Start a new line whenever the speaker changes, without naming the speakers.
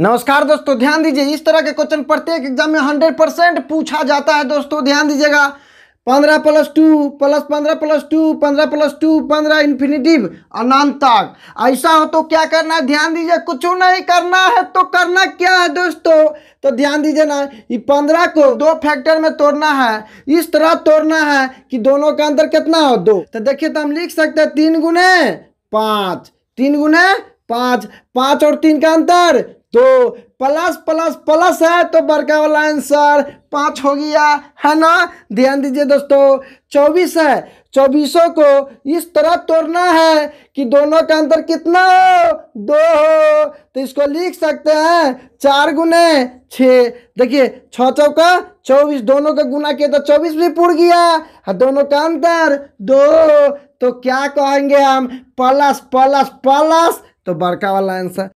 नमस्कार दोस्तों ध्यान दीजिए
इस तरह के क्वेश्चन प्रत्येक एग्जाम में हंड्रेड परसेंट पूछा जाता है दोस्तों ध्यान दीजिएगा पंद्रह प्लस टू प्लस पंद्रह प्लस टू पंद्रह प्लस टू पंद्रह इन्फिनिटिव अनंत तक ऐसा हो तो क्या करना है ध्यान दीजिए कुछ नहीं करना है तो करना क्या है दोस्तों तो ध्यान दीजिए ना ये पंद्रह को दो फैक्टर में तोड़ना है इस तरह तोड़ना है कि दोनों का अंतर कितना हो दो तो देखिए तो हम लिख सकते हैं तीन गुने पाँच तीन गुने पाँच पाँच और तीन का अंतर तो प्लस प्लस प्लस है तो बड़का वाला आंसर पाँच हो गया है ना ध्यान दीजिए दोस्तों चौबीस है चौबीसों को इस तरह तोड़ना है कि दोनों का अंतर कितना हो दो हो तो इसको लिख सकते हैं चार गुने छः देखिए छः चौका चौबीस दोनों का गुना किया तो चौबीस भी पुड़ गया और हाँ, दोनों का अंतर दो तो क्या कहेंगे हम प्लस प्लस प्लस तो बड़का वाला आंसर